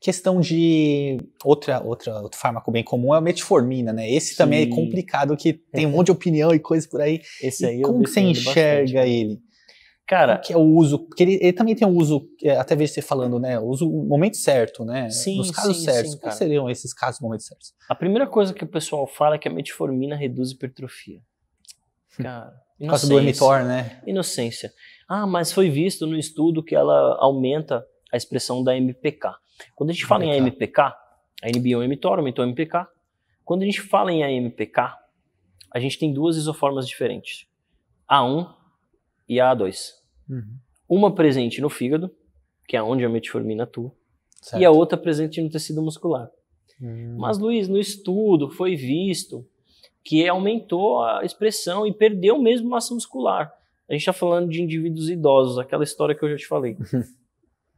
Questão de outra, outra, outro fármaco bem comum é a metformina, né? Esse Sim. também é complicado, que tem um monte de opinião e coisa por aí. Esse aí e como que você enxerga bastante. Né? ele? Cara, que é o uso, porque ele, ele também tem o uso, é, até vejo você falando, né? O uso no momento certo, né? Sim, Nos casos sim, certos. Sim, Quais seriam esses casos momentos certos? A primeira coisa que o pessoal fala é que a metformina reduz hipertrofia. Cara, por causa do mTOR, né? Inocência. Ah, mas foi visto no estudo que ela aumenta a expressão da MPK. Quando a gente fala MPK. em AMPK, a NB é mTOR, aumentou o MPK. Quando a gente fala em é AMPK, a gente tem duas isoformas diferentes. A1 e a A2. Uhum. Uma presente no fígado, que é onde a metformina atua, certo. e a outra presente no tecido muscular. Hum. Mas, Luiz, no estudo foi visto que aumentou a expressão e perdeu mesmo massa muscular. A gente está falando de indivíduos idosos, aquela história que eu já te falei.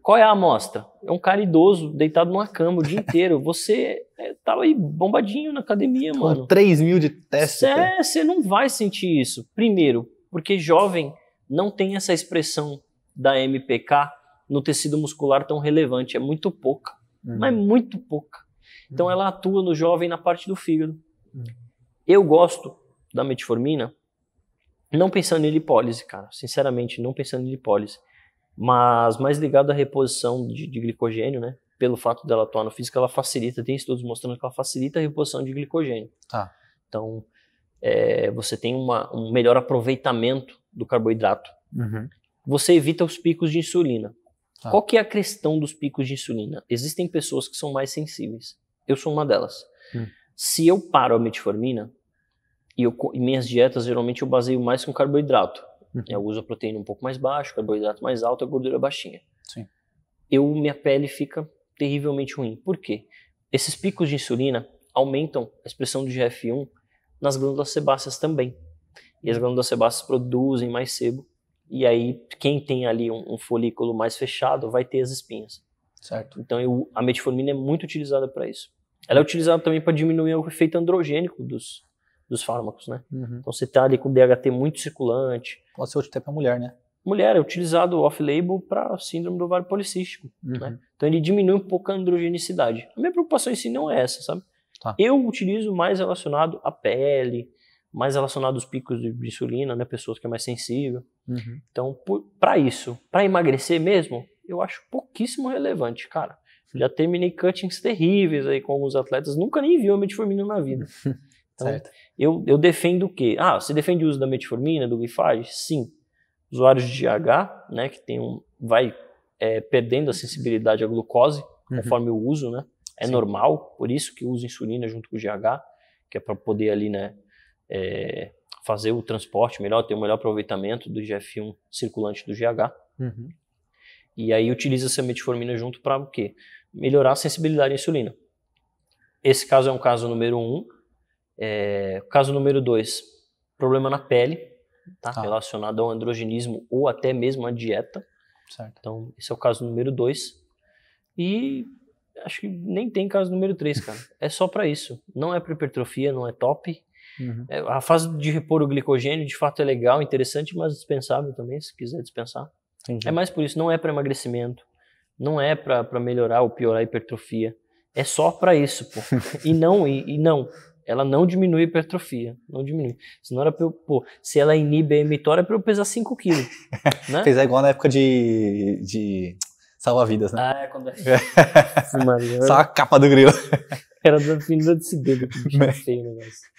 Qual é a amostra? É um cara idoso deitado numa cama o dia inteiro. Você é, tava tá aí bombadinho na academia, mano? mano. 3 mil de testes. É, você não vai sentir isso. Primeiro, porque jovem não tem essa expressão da MPK no tecido muscular tão relevante. É muito pouca, uhum. mas muito pouca. Então uhum. ela atua no jovem na parte do fígado. Uhum. Eu gosto da metformina não pensando em lipólise, cara. Sinceramente, não pensando em lipólise. Mas mais ligado à reposição de, de glicogênio, né? Pelo fato dela atuar no físico, ela facilita. Tem estudos mostrando que ela facilita a reposição de glicogênio. Tá. Então, é, você tem uma, um melhor aproveitamento do carboidrato. Uhum. Você evita os picos de insulina. Tá. Qual que é a questão dos picos de insulina? Existem pessoas que são mais sensíveis. Eu sou uma delas. Hum. Se eu paro a metformina, e, eu, e minhas dietas, geralmente, eu baseio mais com carboidrato. Uhum. Eu uso a proteína um pouco mais baixa, carboidrato mais alto, a gordura baixinha. Sim. Eu, minha pele fica terrivelmente ruim. Por quê? Esses picos de insulina aumentam a expressão do GF1 nas glândulas sebáceas também. E as glândulas sebáceas produzem mais sebo. E aí, quem tem ali um, um folículo mais fechado vai ter as espinhas. Certo. Então, eu, a metformina é muito utilizada para isso. Ela é utilizada também para diminuir o efeito androgênico dos, dos fármacos, né? Uhum. Então você está ali com DHT muito circulante. O acetiltepe é mulher, né? Mulher, é utilizado off-label para síndrome do ovário policístico, né? uhum. né? Então ele diminui um pouco a androgenicidade. A minha preocupação em si não é essa, sabe? Tá. Eu utilizo mais relacionado à pele, mais relacionado aos picos de insulina, né? Pessoas que é mais sensível. Uhum. Então, para isso, para emagrecer mesmo, eu acho pouquíssimo relevante, cara. Já terminei cuttings terríveis aí com alguns atletas, nunca nem vi uma metformina na vida. Então, certo. Eu, eu defendo o quê? Ah, você defende o uso da metformina, do glifage? Sim. Usuários de GH, né, que tem um, vai é, perdendo a sensibilidade à glucose uhum. conforme uhum. o uso, né? É Sim. normal, por isso que usa insulina junto com o GH, que é para poder ali, né, é, fazer o transporte melhor, ter o um melhor aproveitamento do GF1 circulante do GH. Uhum. E aí utiliza-se a metformina junto para o quê? Melhorar a sensibilidade à insulina. Esse caso é um caso número um, é, caso número dois, problema na pele, tá? tá. relacionado ao androgenismo ou até mesmo à dieta. Certo. Então, esse é o caso número dois. E acho que nem tem caso número três, cara. é só para isso. Não é para hipertrofia, não é top. Uhum. É, a fase de repor o glicogênio, de fato, é legal, interessante, mas dispensável também, se quiser dispensar. Entendi. É mais por isso, não é para emagrecimento, não é para melhorar ou piorar a hipertrofia. É só para isso, pô. E não, e, e não, ela não diminui a hipertrofia, não diminui. Senão era pra eu, pô, se ela inibe a emitória, é pra eu pesar 5 quilos, né? Fez é igual na época de, de salva-vidas, né? Ah, é, quando... Só a capa do grilo. Era da fim do dedo que né? feio o negócio.